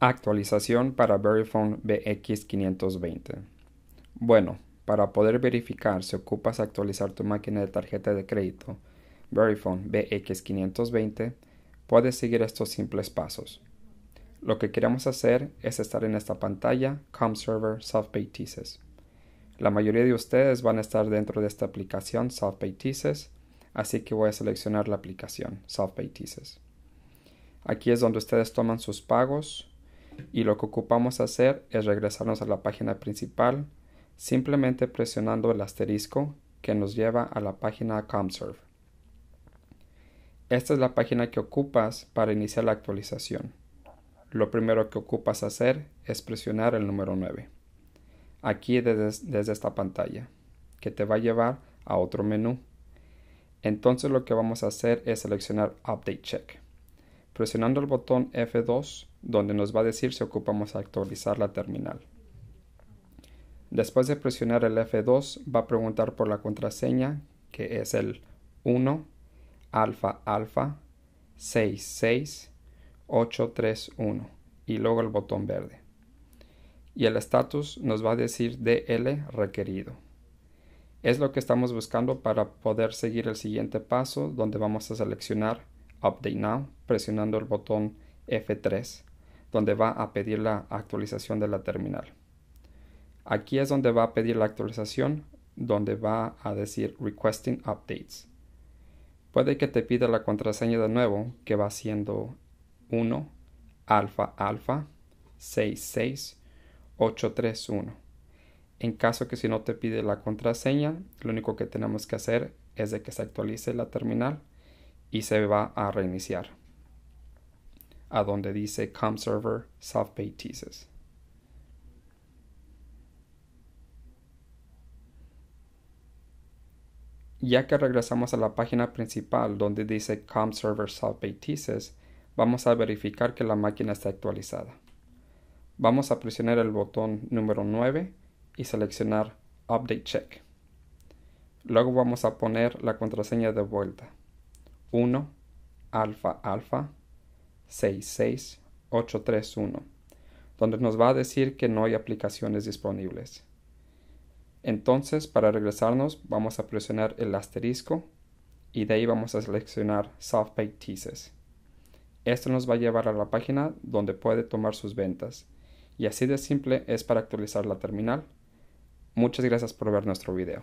Actualización para Verifone BX520. Bueno, para poder verificar si ocupas actualizar tu máquina de tarjeta de crédito Verifone BX520, puedes seguir estos simples pasos. Lo que queremos hacer es estar en esta pantalla ComServer SoftPay Thesis. La mayoría de ustedes van a estar dentro de esta aplicación SoftPay así que voy a seleccionar la aplicación SoftPay Aquí es donde ustedes toman sus pagos, y lo que ocupamos hacer es regresarnos a la página principal simplemente presionando el asterisco que nos lleva a la página ComServe. Esta es la página que ocupas para iniciar la actualización. Lo primero que ocupas hacer es presionar el número 9. Aquí desde, desde esta pantalla, que te va a llevar a otro menú. Entonces lo que vamos a hacer es seleccionar Update Check presionando el botón F2 donde nos va a decir si ocupamos actualizar la terminal. Después de presionar el F2 va a preguntar por la contraseña que es el 1 alfa alfa 66831 y luego el botón verde. Y el estatus nos va a decir DL requerido. Es lo que estamos buscando para poder seguir el siguiente paso donde vamos a seleccionar Update Now presionando el botón F3, donde va a pedir la actualización de la terminal. Aquí es donde va a pedir la actualización, donde va a decir Requesting Updates. Puede que te pida la contraseña de nuevo, que va siendo 1 alfa alfa 66831. En caso que si no te pide la contraseña, lo único que tenemos que hacer es de que se actualice la terminal y se va a reiniciar a donde dice com server self Ya que regresamos a la página principal donde dice com server self vamos a verificar que la máquina está actualizada. Vamos a presionar el botón número 9 y seleccionar update check. Luego vamos a poner la contraseña de vuelta. 1 alfa alfa 66831, donde nos va a decir que no hay aplicaciones disponibles. Entonces, para regresarnos, vamos a presionar el asterisco y de ahí vamos a seleccionar SoftPay Esto nos va a llevar a la página donde puede tomar sus ventas. Y así de simple es para actualizar la terminal. Muchas gracias por ver nuestro video.